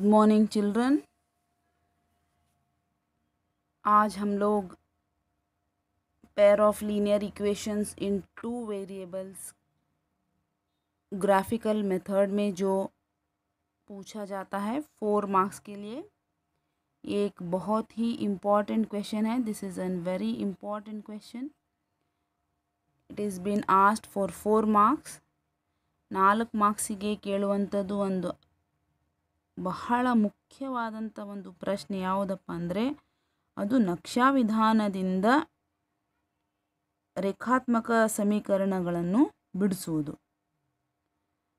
Good morning children आज हम लोग pair of linear equations in two variables graphical method में जो पूछा जाता है फोर मार्क्स के लिए ये एक बहुत ही इम्पॉर्टेंट क्वेश्चन है this is an very important question it is been asked for four marks ನಾಲ್ಕು मार्क्स ಕೇಳುವಂಥದ್ದು ಒಂದು ಬಹಳ ಮುಖ್ಯವಾದಂಥ ಒಂದು ಪ್ರಶ್ನೆ ಯಾವುದಪ್ಪ ಅಂದರೆ ಅದು ನಕ್ಷಾವಿಧಾನದಿಂದ ವಿಧಾನದಿಂದ ರೇಖಾತ್ಮಕ ಸಮೀಕರಣಗಳನ್ನು ಬಿಡಿಸುವುದು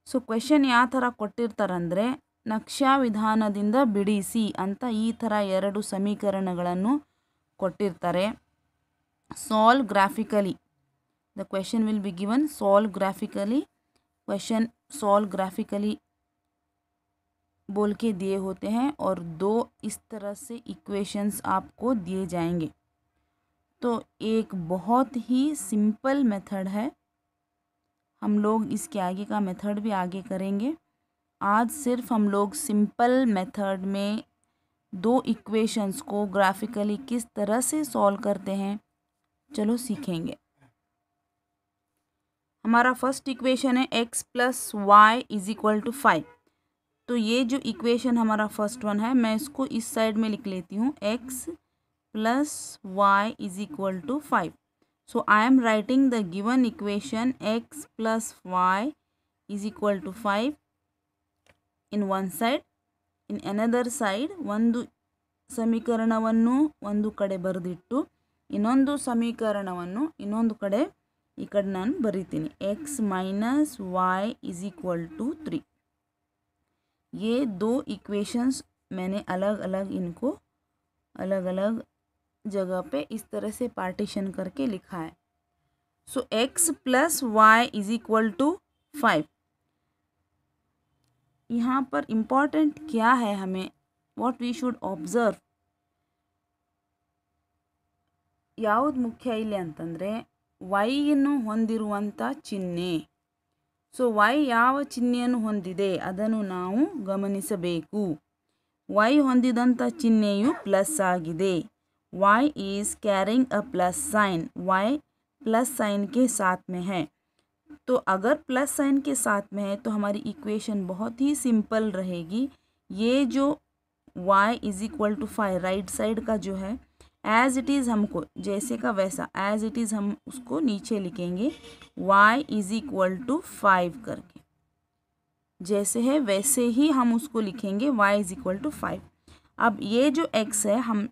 ಸೊ ಕ್ವೆಶನ್ ಯಾವ ಥರ ಕೊಟ್ಟಿರ್ತಾರಂದರೆ ನಕ್ಷಾ ವಿಧಾನದಿಂದ ಬಿಡಿಸಿ ಅಂತ ಈ ಥರ ಎರಡು ಸಮೀಕರಣಗಳನ್ನು ಕೊಟ್ಟಿರ್ತಾರೆ solve graphically the question will be given solve graphically question solve graphically बोल के दिए होते हैं और दो इस तरह से इक्वेशंस आपको दिए जाएंगे तो एक बहुत ही सिंपल मेथड है हम लोग इसके आगे का मेथड भी आगे करेंगे आज सिर्फ हम लोग सिंपल मेथड में दो इक्वेशंस को ग्राफिकली किस तरह से सॉल्व करते हैं चलो सीखेंगे हमारा फर्स्ट इक्वेशन है X plus Y is equal to five तो ये जो इक्वेशन हमारा फर्स्ट वन है मैं इसको इस साइड में लिख लेती हूँ X plus Y is equal to five so I am writing the given equation X plus Y is equal to five in one side in another side ಒಂದು ಸಮೀಕರಣವನ್ನು ಒಂದು ಕಡೆ ಬರೆದಿಟ್ಟು ಇನ್ನೊಂದು ಸಮೀಕರಣವನ್ನು ಇನ್ನೊಂದು ಕಡೆ ಈ ಕಡೆ ನಾನು ಬರಿತೀನಿ ಎಕ್ಸ್ ಮೈನಸ್ ವೈ ಇಸ್ ये दो इक्वेशंस मैंने अलग अलग इनको अलग अलग जगह पे इस तरह से पार्टीशन करके लिखा है so X plus Y is equal to five यहाँ पर इम्पॉर्टेंट क्या है हमें वॉट वी शुड ऑब्जर्व ಯಾವ್ದು मुख्य इले ಅಂತಂದರೆ वाई ಹೊಂದಿರುವಂಥ सो वै यिह अदन ना गमन वै होिहु plus Y is carrying a plus sign Y plus sign के साथ में है तो अगर प्लस साइन के साथ में है तो हमारी इक्वेशन बहुत ही सिंपल रहेगी ये जो y is equal to five right side का जो है एज इट इज़ हमको जैसे का वैसा एज इट इज़ हम उसको नीचे लिखेंगे y is equal to five करके जैसे है वैसे ही हम उसको लिखेंगे y is equal to five अब ये जो x है हम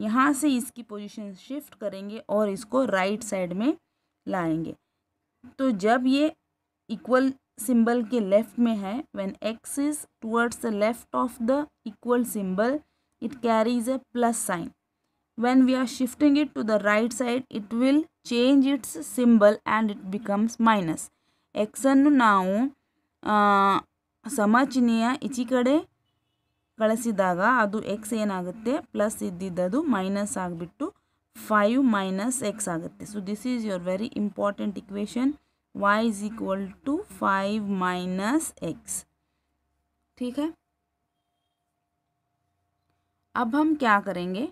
यहाँ से इसकी पोजिशन शिफ्ट करेंगे और इसको राइट right साइड में लाएंगे तो जब ये इक्वल सिंबल के लेफ्ट में है when X is towards the left of the equal symbol it carries a plus sign when we are shifting it to the right side it will change its symbol and it becomes minus x ಅನ್ನು ನಾವು ಸಮ ಚಿಹ್ನೆಯ ಈಚಿ ಕಡೆ ಕಳಿಸಿದಾಗ ಅದು X ಏನಾಗುತ್ತೆ plus ಇದ್ದಿದ್ದದು minus ಆಗಿಬಿಟ್ಟು five minus X ಆಗುತ್ತೆ so this is your very important equation y is equal to five minus X ठीक है अब हम क्या करेंगे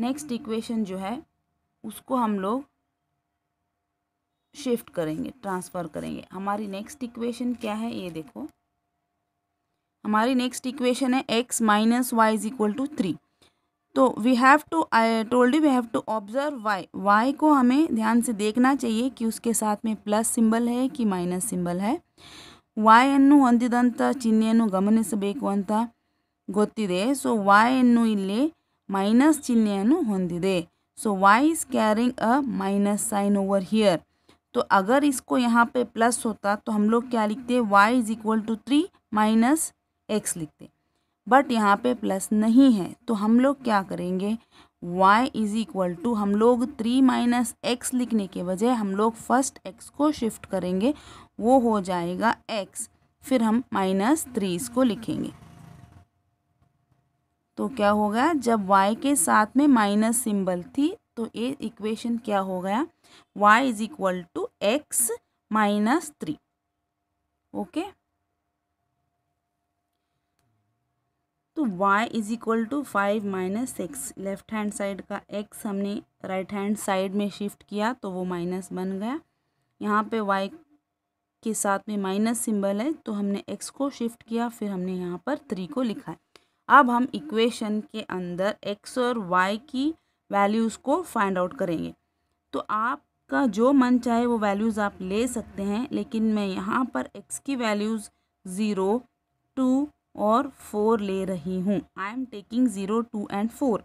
नेक्स्ट इक्वेशन जो है उसको हम लोग शिफ्ट करेंगे ट्रांसफ़र करेंगे हमारी नेक्स्ट इक्वेशन क्या है ये देखो हमारी नेक्स्ट इक्वेशन है X minus Y is equal to three तो we have to I told you we have to observe Y Y को हमें ध्यान से देखना चाहिए कि उसके साथ में प्लस सिंबल है कि माइनस सिंबल है ವಾಯನ್ನು ಹೊಂದಿದಂಥ ಚಿಹ್ನೆಯನ್ನು ಗಮನಿಸಬೇಕು ಅಂತ ಗೊತ್ತಿದೆ ಸೊ ವಾಯನ್ನು ಇಲ್ಲಿ ಮೈನಸ್ ಚಿಹ್ನೆಯನ್ನು ಹೊಂದಿದೆ so Y is carrying a minus sign over here तो अगर इसको यहाँ पे प्लस होता तो हम लोग क्या लिखते Y is equal to three minus X लिखते बट यहाँ पे प्लस नहीं है तो हम लोग क्या करेंगे y इज़ इक्वल टू हम लोग थ्री माइनस एक्स लिखने के बजाय हम लोग फर्स्ट x को शिफ्ट करेंगे वो हो जाएगा x फिर हम माइनस थ्री इसको लिखेंगे तो क्या हो गया जब y के साथ में माइनस सिंबल थी तो ये इक्वेशन क्या हो गया y is equal to X minus three okay तो y is equal to five minus X left hand side का x हमने राइट हैंड साइड में शिफ्ट किया तो वो माइनस बन गया यहाँ पे y के साथ में माइनस सिंबल है तो हमने x को शिफ्ट किया फिर हमने यहाँ पर थ्री को लिखा है अब हम इक्वेशन के अंदर एक्स और वाई की वैल्यूज़ को फाइंड आउट करेंगे तो आपका जो मन चाहे वो वैल्यूज़ आप ले सकते हैं लेकिन मैं यहाँ पर एक्स की वैल्यूज़ ज़ीरो टू और फोर ले रही हूँ I am taking zero two and four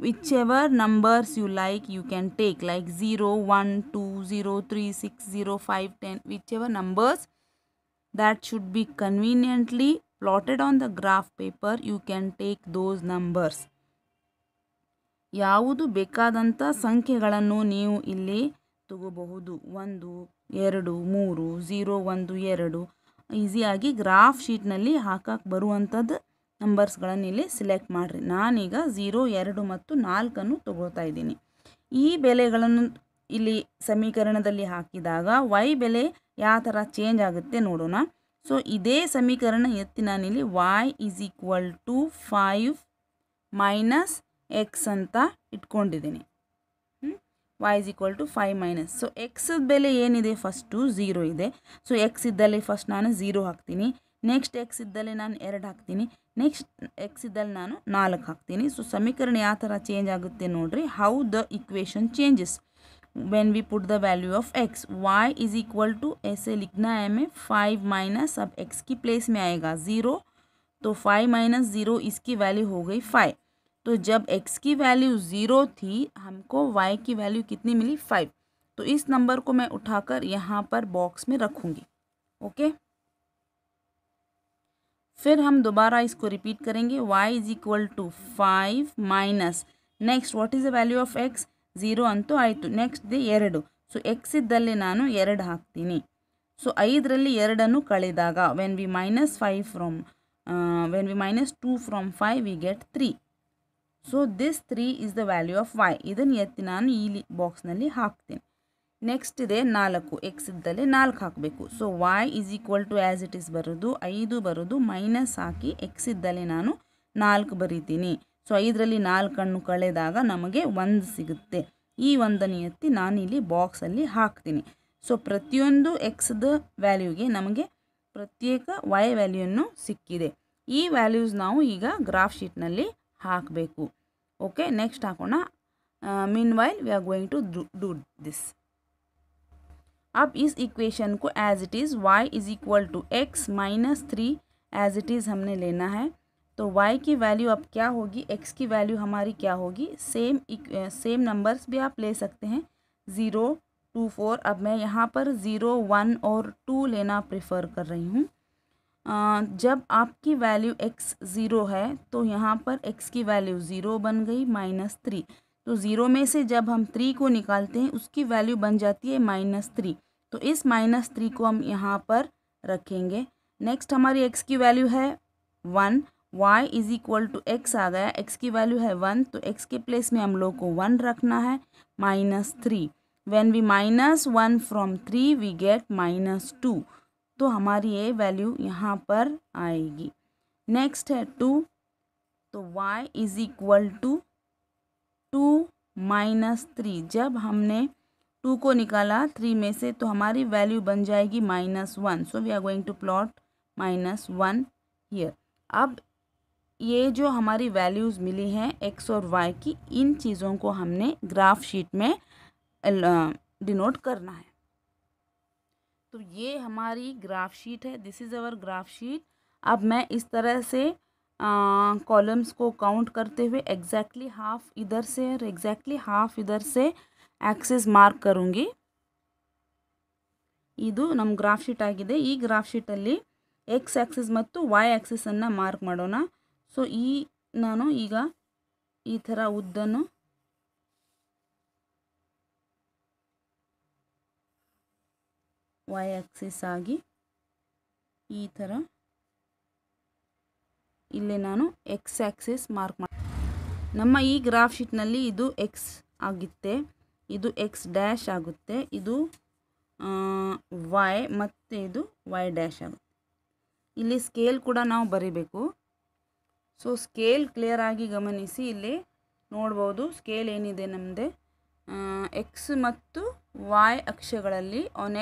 whichever numbers you like you can take like zero one two zero three six zero five ten whichever numbers that should be conveniently plotted on the graph paper you can take those numbers ಯಾವುದು ಬೇಕಾದಂಥ ಸಂಖ್ಯೆಗಳನ್ನು ನೀವು ಇಲ್ಲಿ ತಗೋಬಹುದು ಒಂದು ಎರಡು ಮೂರು zero ಒಂದು ಎರಡು ಈಸಿಯಾಗಿ ಗ್ರಾಫ್ ಶೀಟ್ನಲ್ಲಿ ಹಾಕಕ್ಕೆ ಬರುವಂಥದ್ದು ನಂಬರ್ಸ್ಗಳನ್ನು ಇಲ್ಲಿ ಸಿಲೆಕ್ಟ್ ಮಾಡಿರಿ ನಾನೀಗ ಝೀರೋ ಎರಡು ಮತ್ತು ನಾಲ್ಕನ್ನು ತಗೊಳ್ತಾ ಇದ್ದೀನಿ ಈ ಬೆಲೆಗಳನ್ನು ಇಲ್ಲಿ ಸಮೀಕರಣದಲ್ಲಿ ಹಾಕಿದಾಗ ವೈ ಬೆಲೆ ಯಾವ ಥರ ಚೇಂಜ್ ಆಗುತ್ತೆ ನೋಡೋಣ ಸೊ ಇದೇ ಸಮೀಕರಣ ಎತ್ತಿ ನಾನಿಲ್ಲಿ Y is equal to five minus X ಅಂತ ಇಟ್ಕೊಂಡಿದ್ದೀನಿ Y is equal to five minus so X ಬೆಲೆ ಏನಿದೆ ಫಸ್ಟು ಝೀರೋ ಇದೆ ಸೊ ಎಕ್ಸ್ ಇದ್ದಲ್ಲಿ ಫಸ್ಟ್ ನಾನು ಝೀರೋ ಹಾಕ್ತೀನಿ ನೆಕ್ಸ್ಟ್ ಎಕ್ಸ್ ಇದ್ದಲ್ಲಿ ನಾನು ಎರಡು ಹಾಕ್ತೀನಿ ನೆಕ್ಸ್ಟ್ ಎಕ್ಸ್ ಇದ್ದಲ್ಲಿ ನಾನು ನಾಲ್ಕು ಹಾಕ್ತೀನಿ ಸೊ ಸಮೀಕರಣ ಯಾವ ಥರ ಚೇಂಜ್ ಆಗುತ್ತೆ ನೋಡಿರಿ how the equation changes when we put the value of x y is equal to ऐसे लिखना है हमें फाइव माइनस अब x की प्लेस में आएगा ज़ीरो तो फाइव माइनस ज़ीरो इसकी वैल्यू हो गई फाइव तो जब x की वैल्यू ज़ीरो थी हमको y की वैल्यू कितनी मिली फाइव तो इस नंबर को मैं उठाकर यहाँ पर बॉक्स में रखूँगी ओके फिर हम दोबारा इसको रिपीट करेंगे y is equal to five minus next what is the value of x zero ಅಂತೂ ಆಯಿತು ನೆಕ್ಸ್ಟ್ ದೇ ಎರಡು ಸೊ ಎಕ್ಸ್ ಇದ್ದಲ್ಲಿ ನಾನು ಎರಡು ಹಾಕ್ತೀನಿ ಸೊ ಐದರಲ್ಲಿ ಎರಡನ್ನು ಕಳೆದಾಗ when we minus five from when we minus two from five we get three so this three is the value of y ಇದನ್ನು ಎತ್ತಿ ನಾನು ಈ ಬಾಕ್ಸ್ನಲ್ಲಿ ಹಾಕ್ತೀನಿ ನೆಕ್ಸ್ಟ್ ಇದೆ ನಾಲ್ಕು ಎಕ್ಸ್ ಇದ್ದಲ್ಲಿ ನಾಲ್ಕು ಹಾಕಬೇಕು so y is equal to as it is ಬರೋದು ಐದು ಬರೋದು ಮೈನಸ್ ಹಾಕಿ ಎಕ್ಸ್ ಇದ್ದಲ್ಲಿ ನಾನು ನಾಲ್ಕು ಬರೀತೀನಿ ಸೊ ಐದರಲ್ಲಿ ಹಣ್ಣು ಕಳೆದಾಗ ನಮಗೆ ಒಂದು ಸಿಗುತ್ತೆ ಈ ಒಂದನೇ ಎತ್ತಿ ನಾನಿಲ್ಲಿ ಬಾಕ್ಸಲ್ಲಿ ಹಾಕ್ತೀನಿ ಸೊ ಪ್ರತಿಯೊಂದು ಎಕ್ಸ್ದ ವ್ಯಾಲ್ಯೂಗೆ ನಮಗೆ ಪ್ರತ್ಯೇಕ ವೈ ವ್ಯಾಲ್ಯೂನು ಸಿಕ್ಕಿದೆ ಈ ವ್ಯಾಲ್ಯೂಸ್ ನಾವು ಈಗ ಗ್ರಾಫ್ ಶೀಟ್ನಲ್ಲಿ ಹಾಕಬೇಕು ಓಕೆ ನೆಕ್ಸ್ಟ್ ಹಾಕೋಣ meanwhile we are going to do this up is equation ಕು as it is y is equal to x minus three as it is हमने ಲೇನಾ तो y की वैल्यू अब क्या होगी x की वैल्यू हमारी क्या होगी सेम सेम नंबर्स भी आप ले सकते हैं ज़ीरो टू फोर अब मैं यहाँ पर ज़ीरो वन और टू लेना प्रेफर कर रही हूँ जब आपकी वैल्यू x ज़ीरो है तो यहाँ पर x की वैल्यू ज़ीरो बन गई माइनस थ्री तो ज़ीरो में से जब हम थ्री को निकालते हैं उसकी वैल्यू बन जाती है माइनस थ्री तो इस माइनस थ्री को हम यहाँ पर रखेंगे नेक्स्ट हमारी एक्स की वैल्यू है one y is equal to x आ गया x की वैल्यू है वन तो x के प्लेस में हम लोग को वन रखना है minus three when we minus one from three we get minus two तो हमारी ये वैल्यू यहाँ पर आएगी नेक्स्ट है टू तो y is equal to two minus three जब हमने टू को निकाला थ्री में से तो हमारी वैल्यू बन जाएगी minus one so we are going to plot minus one here अब ये जो हमारी वैल्यूज़ मिली हैं एक्स और वाई की इन चीज़ों को हमने ग्राफ शीट में डिनोट करना है तो ये हमारी ग्राफ शीट है this is our graph sheet अब मैं इस तरह से कॉलम्स को काउंट करते हुए एग्जैक्टली हाफ इधर से और एग्जैक्टली हाफ इधर से एक्सेस मार्क करूँगी इू नम ग्राफ शीट आगे ग्राफ शीटली x axis y axis mark ಆ್ಯಕ್ಸಿಸನ್ನು ಮಾರ್ಕ್ ಸೊ ಈ ನಾನು ಈಗ ಈ ಥರ ಉದ್ದನ್ನು ವೈ ಆಕ್ಸಿಸ್ ಆಗಿ ಈ ಥರ ಇಲ್ಲಿ ನಾನು ಎಕ್ಸ್ ಆಕ್ಸಿಸ್ ಮಾರ್ಕ್ ಮಾಡಿ ನಮ್ಮ ಈ ಗ್ರಾಫ್ ಶೀಟ್ನಲ್ಲಿ ಇದು ಎಕ್ಸ್ ಆಗುತ್ತೆ ಇದು ಎಕ್ಸ್ ಡ್ಯಾಶ್ ಆಗುತ್ತೆ ಇದು ವೈ ಮತ್ತು ಇದು ವೈ ಡ್ಯಾಶ್ ಆಗುತ್ತೆ ಇಲ್ಲಿ ಸ್ಕೇಲ್ ಕೂಡ ನಾವು ಬರೀಬೇಕು सो स्केल क्लियर गमन नोड़बू स्केल नमदे एक्स वाय अक्ष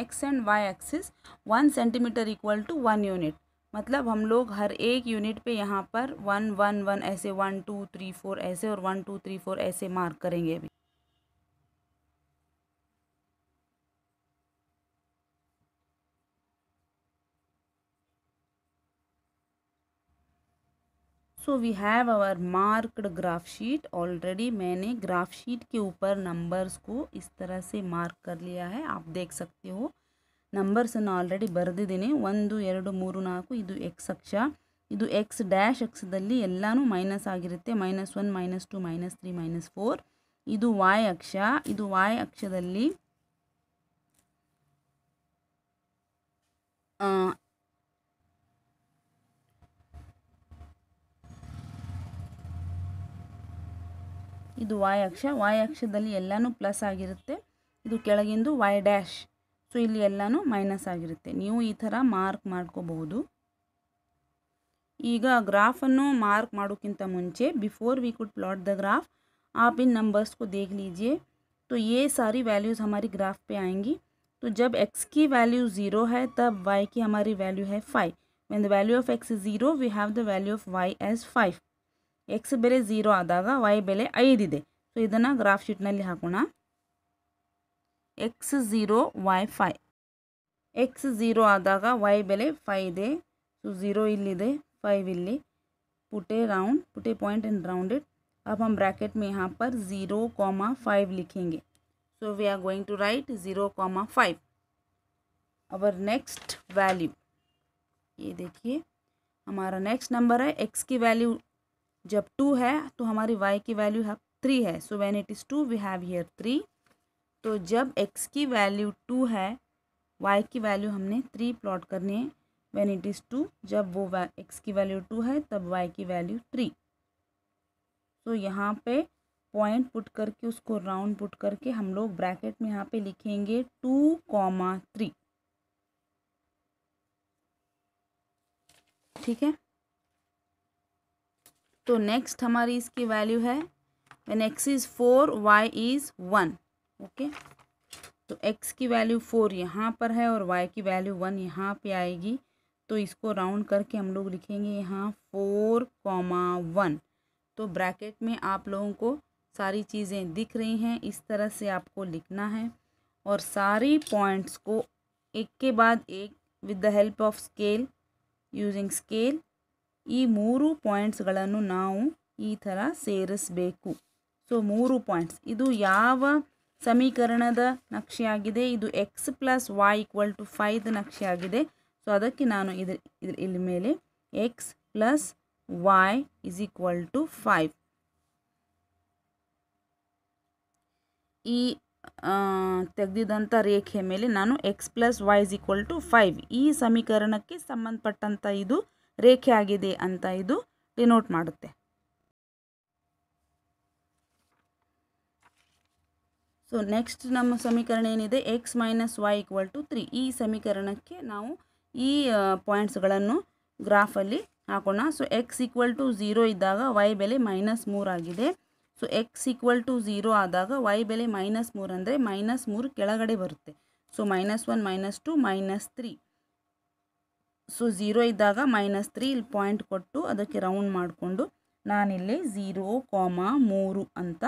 x and y axis one centimetre equal to one unit मतलब हम लोग हर एक यूनिट पे यहाँ पर वन वन वन ऐसे वन टू थ्री फोर ऐसे और वन टू थ्री फोर ऐसे मार्क करेंगे अभी so we have our marked graph sheet already मैंने ग्राफ शीट के ऊपर नंबर्स को इस तरह से मार्क कर लिया है आप देख सकते हो ನಂಬರ್ಸನ್ನು ಆಲ್ರೆಡಿ ಬರೆದಿದ್ದೀನಿ ಒಂದು ಎರಡು ಮೂರು ನಾಲ್ಕು ಇದು ಎಕ್ಸ್ ಅಕ್ಷ ಇದು ಎಕ್ಸ್ ಡ್ಯಾಶ್ ಅಕ್ಷದಲ್ಲಿ ಎಲ್ಲನೂ ಮೈನಸ್ ಆಗಿರುತ್ತೆ minus one minus two minus three minus four ಇದು ವಾಯ್ ಅಕ್ಷ ಇದು ವಾಯ್ ಅಕ್ಷದಲ್ಲಿ ಇದು y ಅಕ್ಷ ಯ ಅಕ್ಷದಲ್ಲಿ ಎಲ್ಲಾನು ಪ್ಲಸ್ ಆಗಿರುತ್ತೆ ಇದು ಕೆಳಗಿಂದ y ಡ್ಯಾಶ್ ಸೋ ಇಲ್ಲಿ ಎಲ್ಲಾನು ಮೈನಸ್ ಆಗಿರುತ್ತೆ ನೀವು ಈ ತರ ಮಾರ್ಕ್ ಮಾಡ್ಕೊಬಹುದು ಈಗ ಗ್ರಾಫ್ ಅನ್ನು ಮಾರ್ಕ್ ಮಾಡೋಕ್ಕಿಂತ ಮುಂಚೆ before we could plot the graph ಆಪೀನ್ 넘ಬರ್ಸ್ کو dekh लीजिए तो ये सारी वैल्यूज हमारी ग्राफ पे आएंगी तो जब x की वैल्यू 0 है तब y की हमारी वैल्यू है 5 when the value of x is 0 we have the value of y as 5 x बेले ज़ीरो वै बेले ईदे सो इन ग्राफ ಗ್ರಾಫ್ हाकोण x zero y y five x zero ಆದಾಗ ವೈ ಬೆಲೆ ಫೈ ಇದೆ ಸೊ पुटे ಇಲ್ಲಿದೆ five round point and rounded अब हम ब्रैकेट में यहाँ पर ज़ीरो कॉमा फाइव लिखेंगे so we are going to write zero comma five our next value ये देखिए हमारा नेक्स्ट नंबर है एक्स की वैल्यू जब टू है तो हमारी वाई की वैल्यू है थ्री है so when it is two we have here three तो जब एक्स की वैल्यू टू है वाई की वैल्यू हमने थ्री प्लॉट करनी है वैन इट इज़ टू जब वो एक्स की वैल्यू टू है तब वाई की वैल्यू थ्री तो यहाँ पे पॉइंट पुट करके उसको राउंड पुट करके हम लोग ब्रैकेट में यहाँ पे लिखेंगे टू कॉमा थ्री ठीक है तो नेक्स्ट हमारी इसकी वैल्यू है when x is four y is one okay तो एक्स की वैल्यू फोर यहाँ पर है और वाई की वैल्यू वन यहाँ पे आएगी तो इसको राउंड करके हम लोग लिखेंगे यहाँ फोर कॉमा वन तो ब्रैकेट में आप लोगों को सारी चीज़ें दिख रही हैं इस तरह से आपको लिखना है और सारी पॉइंट्स को एक के बाद एक with the help of scale using scale ಈ ಮೂರು ಪಾಯಿಂಟ್ಸ್ಗಳನ್ನು ನಾವು ಈ ಥರ ಸೇರಿಸಬೇಕು ಸೊ ಮೂರು ಪಾಯಿಂಟ್ಸ್ ಇದು ಯಾವ ಸಮೀಕರಣದ ನಕ್ಷೆಯಾಗಿದೆ ಇದು x plus y equal to five ನಕ್ಷೆಯಾಗಿದೆ ಸೊ ಅದಕ್ಕೆ ನಾನು ಇದ್ರ ಇದ್ರ ಇಲ್ಲಿ ಮೇಲೆ x plus y is equal to five ಈ ತೆಗೆದಿದ್ದಂಥ ರೇಖೆ ಮೇಲೆ ನಾನು x plus y is equal to five ಈ ಸಮೀಕರಣಕ್ಕೆ ಸಂಬಂಧಪಟ್ಟಂಥ ಇದು ರೇಖೆ ಆಗಿದೆ ಅಂತ ಇದು ಡಿನೋಟ್ ಮಾಡುತ್ತೆ ಸೊ ನೆಕ್ಸ್ಟ್ ನಮ್ಮ ಸಮೀಕರಣ ಏನಿದೆ x minus y equal to three ಈ ಸಮೀಕರಣಕ್ಕೆ ನಾವು ಈ ಪಾಯಿಂಟ್ಸ್ಗಳನ್ನು ಗ್ರಾಫಲ್ಲಿ ಹಾಕೋಣ so x equal to zero ಇದ್ದಾಗ ವೈ ಬೆಲೆ ಮೈನಸ್ ಮೂರಾಗಿದೆ so x equal to zero ಆದಾಗ ವೈ ಬೆಲೆ ಮೈನಸ್ ಮೂರು ಅಂದರೆ ಮೈನಸ್ ಮೂರು ಕೆಳಗಡೆ ಬರುತ್ತೆ so minus one minus two minus three so zero ಇದ್ದಾಗ ಮೈನಸ್ ತ್ರೀ ಇಲ್ಲಿ ಪಾಯಿಂಟ್ ಕೊಟ್ಟು ಅದಕ್ಕೆ ರೌಂಡ್ ಮಾಡಿಕೊಂಡು ನಾನಿಲ್ಲಿ ಝೀರೋ ಕಾಮ ಮೂರು ಅಂತ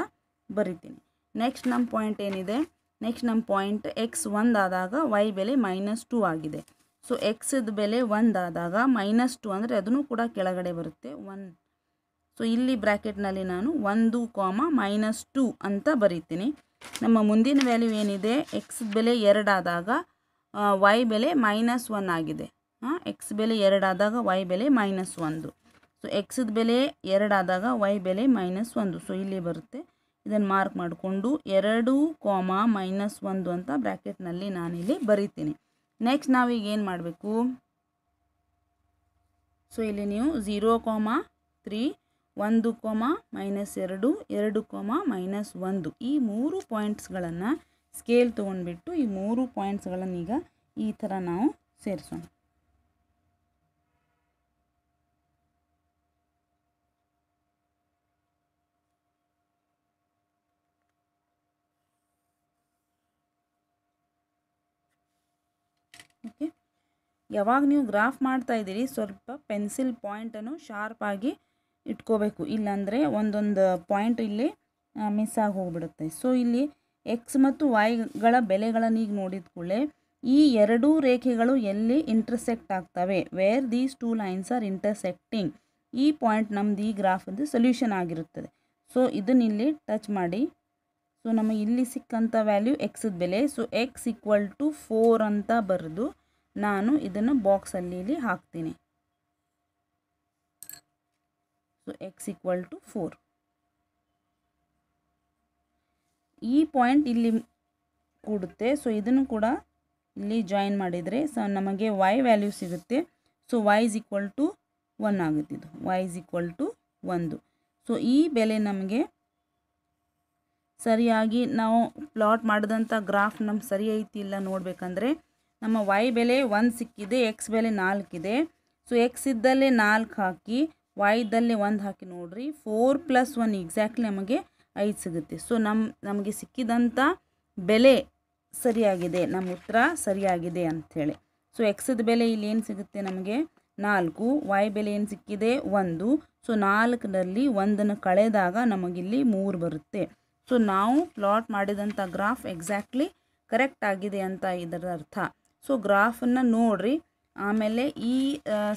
ಬರಿತೀನಿ ನೆಕ್ಸ್ಟ್ ನಮ್ಮ ಪಾಯಿಂಟ್ ಏನಿದೆ ನೆಕ್ಸ್ಟ್ ನಮ್ಮ ಪಾಯಿಂಟ್ ಎಕ್ಸ್ ಒಂದಾದಾಗ ವೈ ಬೆಲೆ ಮೈನಸ್ ಟು ಆಗಿದೆ ಸೊ ಎಕ್ಸದ ಬೆಲೆ ಒಂದಾದಾಗ ಮೈನಸ್ ಟು ಅಂದರೆ ಅದನ್ನು ಕೂಡ ಕೆಳಗಡೆ ಬರುತ್ತೆ ಒನ್ ಸೊ ಇಲ್ಲಿ ಬ್ರ್ಯಾಕೆಟ್ನಲ್ಲಿ ನಾನು ಒಂದು ಕಾಮ ಮೈನಸ್ ಟು ಅಂತ ಬರೀತೀನಿ ನಮ್ಮ ಮುಂದಿನ ವ್ಯಾಲ್ಯೂ ಏನಿದೆ ಎಕ್ಸ್ ಬೆಲೆ ಎರಡಾದಾಗ ವೈ ಬೆಲೆ ಮೈನಸ್ ಒನ್ ಆಗಿದೆ ಹಾಂ ಎಕ್ಸ್ ಬೆಲೆ ಎರಡಾದಾಗ ವೈ ಬೆಲೆ ಮೈನಸ್ ಒಂದು ಸೊ ಎಕ್ಸದ ಬೆಲೆ ಎರಡಾದಾಗ ವೈ ಬೆಲೆ ಮೈನಸ್ ಒಂದು ಸೊ ಇಲ್ಲಿ ಬರುತ್ತೆ ಇದನ್ನು ಮಾರ್ಕ್ ಮಾಡಿಕೊಂಡು ಎರಡು ಕಾಮ ಮೈನಸ್ ಒಂದು ಅಂತ ಬ್ರ್ಯಾಕೆಟ್ನಲ್ಲಿ ನಾನಿಲ್ಲಿ ಬರೀತೀನಿ ನೆಕ್ಸ್ಟ್ ನಾವೀಗ ಏನು ಮಾಡಬೇಕು ಸೊ ಇಲ್ಲಿ ನೀವು ಝೀರೋ ಕಾಮ ತ್ರೀ ಒಂದು ಕೋಮ ಮೈನಸ್ ಎರಡು ಎರಡು ಕೋಮ ಮೈನಸ್ ಒಂದು ಈ ಮೂರು ಪಾಯಿಂಟ್ಸ್ಗಳನ್ನು ಸ್ಕೇಲ್ ತೊಗೊಂಡ್ಬಿಟ್ಟು ಈ ಮೂರು ಈಗ ಈ ಥರ ನಾವು ಸೇರಿಸೋಣ ಯಾವಾಗ ನೀವು ಗ್ರಾಫ್ ಮಾಡ್ತಾ ಇದ್ದೀರಿ ಸ್ವಲ್ಪ ಪೆನ್ಸಿಲ್ ಪಾಯಿಂಟನ್ನು ಶಾರ್ಪಾಗಿ ಇಟ್ಕೋಬೇಕು ಇಲ್ಲಾಂದರೆ ಒಂದೊಂದು ಪಾಯಿಂಟ್ ಇಲ್ಲಿ ಮಿಸ್ ಆಗಿ ಹೋಗ್ಬಿಡುತ್ತೆ ಸೊ ಇಲ್ಲಿ ಎಕ್ಸ್ ಮತ್ತು ವೈಗಳ ಬೆಲೆಗಳನ್ನು ಈಗ ನೋಡಿದ ಕೂಡಲೇ ಈ ಎರಡೂ ರೇಖೆಗಳು ಎಲ್ಲಿ ಇಂಟರ್ಸೆಕ್ಟ್ ಆಗ್ತವೆ where these two lines are intersecting ಈ ಪಾಯಿಂಟ್ ನಮ್ದು ಈ ಗ್ರಾಫ್ ಸೊಲ್ಯೂಷನ್ ಆಗಿರುತ್ತದೆ ಸೊ ಇದನ್ನ ಇಲ್ಲಿ ಟಚ್ ಮಾಡಿ ಸೊ ನಮಗೆ ಇಲ್ಲಿ ಸಿಕ್ಕಂಥ ವ್ಯಾಲ್ಯೂ ಎಕ್ಸದ ಬೆಲೆ so x equal to four ಅಂತ ಬರೆದು ನಾನು ಇದನ್ನು ಬಾಕ್ಸಲ್ಲಿ ಇಲ್ಲಿ ಹಾಕ್ತೀನಿ so x equal to four ಈ ಪಾಯಿಂಟ್ ಇಲ್ಲಿ ಕೂಡುತ್ತೆ ಸೊ ಇದನ್ನು ಕೂಡ ಇಲ್ಲಿ ಜಾಯಿನ್ ಮಾಡಿದರೆ ಸೊ ನಮಗೆ ವೈ ವ್ಯಾಲ್ಯೂ ಸಿಗುತ್ತೆ so y is equal to one ಆಗುತ್ತಿದ್ದು ವೈ ಇಸ್ ಈಕ್ವಲ್ ಟು ಒಂದು ಸೊ ಈ ಬೆಲೆ ನಮಗೆ ಸರಿಯಾಗಿ ನಾವು ಪ್ಲಾಟ್ ಮಾಡಿದಂಥ ಗ್ರಾಫ್ ನಮ್ಗೆ ಸರಿ ಐತಿ ಇಲ್ಲ ನೋಡಬೇಕಂದ್ರೆ ನಮ್ಮ ವೈ ಬೆಲೆ ಒಂದು ಸಿಕ್ಕಿದೆ ಎಕ್ಸ್ ಬೆಲೆ ನಾಲ್ಕಿದೆ ಸೊ ಎಕ್ಸ್ ಇದ್ದಲ್ಲಿ ನಾಲ್ಕು ಹಾಕಿ ವೈ ಇದ್ದಲ್ಲಿ ಒಂದು ಹಾಕಿ ನೋಡಿರಿ ಫೋರ್ ಪ್ಲಸ್ ಒನ್ ಎಕ್ಸಾಕ್ಟ್ಲಿ ನಮಗೆ ಐದು ಸಿಗುತ್ತೆ ಸೊ ನಮ್ಮ ನಮಗೆ ಸಿಕ್ಕಿದಂಥ ಬೆಲೆ ಸರಿಯಾಗಿದೆ ನಮ್ಮ ಉತ್ತರ ಸರಿಯಾಗಿದೆ ಅಂಥೇಳಿ ಸೊ ಎಕ್ಸದ ಬೆಲೆ ಇಲ್ಲಿ ಏನು ಸಿಗುತ್ತೆ ನಮಗೆ ನಾಲ್ಕು ವೈ ಬೆಲೆ ಏನು ಸಿಕ್ಕಿದೆ ಒಂದು ಸೊ ನಾಲ್ಕರಲ್ಲಿ ಒಂದನ್ನು ಕಳೆದಾಗ ನಮಗಿಲ್ಲಿ ಮೂರು ಬರುತ್ತೆ ಸೊ ನಾವು ಪ್ಲಾಟ್ ಮಾಡಿದಂಥ ಗ್ರಾಫ್ ಎಕ್ಸಾಕ್ಟ್ಲಿ ಕರೆಕ್ಟ್ ಆಗಿದೆ ಅಂತ ಇದರ ಅರ್ಥ ಸೊ ಗ್ರಾಫನ್ನು ನೋಡ್ರಿ ಆಮೇಲೆ ಈ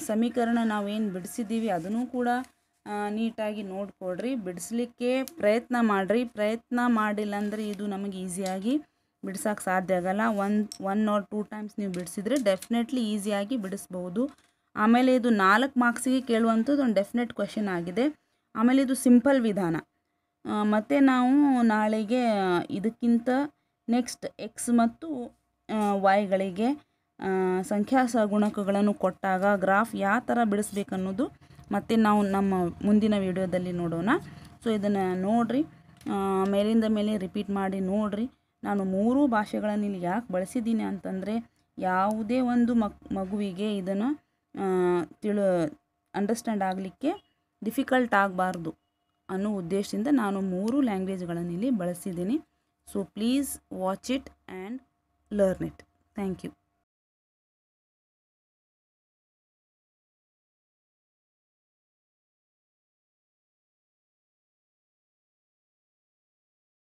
ಸಮೀಕರಣ ನಾವೇನು ಬಿಡಿಸಿದ್ದೀವಿ ಅದನ್ನು ಕೂಡ ನೀಟಾಗಿ ನೋಡಿಕೊಡ್ರಿ ಬಿಡಿಸ್ಲಿಕ್ಕೆ ಪ್ರಯತ್ನ ಮಾಡಿರಿ ಪ್ರಯತ್ನ ಮಾಡಿಲ್ಲ ಅಂದರೆ ಇದು ನಮಗೆ ಈಸಿಯಾಗಿ ಬಿಡಿಸೋಕ್ಕೆ ಸಾಧ್ಯ ಆಗೋಲ್ಲ one one or two times ನೀವು ಬಿಡಿಸಿದರೆ ಡೆಫಿನೆಟ್ಲಿ ಈಸಿಯಾಗಿ ಬಿಡಿಸ್ಬೋದು ಆಮೇಲೆ ಇದು ನಾಲ್ಕು ಮಾರ್ಕ್ಸಿಗೆ ಕೇಳುವಂಥದ್ದು ಒಂದು ಡೆಫಿನೆಟ್ ಕ್ವೆಶನ್ ಆಗಿದೆ ಆಮೇಲೆ ಇದು ಸಿಂಪಲ್ ವಿಧಾನ ಮತ್ತು ನಾವು ನಾಳೆಗೆ ಇದಕ್ಕಿಂತ ನೆಕ್ಸ್ಟ್ ಎಕ್ಸ್ ಮತ್ತು ವಾಯ್ಗಳಿಗೆ ಸಂಖ್ಯಾ ಗುಣಕಗಳನ್ನು ಕೊಟ್ಟಾಗ ಗ್ರಾಫ್ ಯಾವ ಥರ ಬಿಡಿಸ್ಬೇಕನ್ನೋದು ಮತ್ತೆ ನಾವು ನಮ್ಮ ಮುಂದಿನ ವಿಡಿಯೋದಲ್ಲಿ ನೋಡೋಣ ಸೊ ಇದನ್ನು ನೋಡಿರಿ ಮೇಲಿಂದ ಮೇಲೆ ರಿಪೀಟ್ ಮಾಡಿ ನೋಡಿರಿ ನಾನು ಮೂರೂ ಭಾಷೆಗಳನ್ನು ಇಲ್ಲಿ ಯಾಕೆ ಬಳಸಿದ್ದೀನಿ ಅಂತಂದರೆ ಯಾವುದೇ ಒಂದು ಮಕ್ ಮಗುವಿಗೆ ಇದನ್ನು ತಿಳು ಅಂಡರ್ಸ್ಟ್ಯಾಂಡ್ ಆಗಲಿಕ್ಕೆ ಡಿಫಿಕಲ್ಟ್ ಆಗಬಾರ್ದು ಅನ್ನೋ ಉದ್ದೇಶದಿಂದ ನಾನು ಮೂರು ಲ್ಯಾಂಗ್ವೇಜ್ಗಳನ್ನು ಇಲ್ಲಿ ಬಳಸಿದ್ದೀನಿ so please watch it and learn it. Thank you.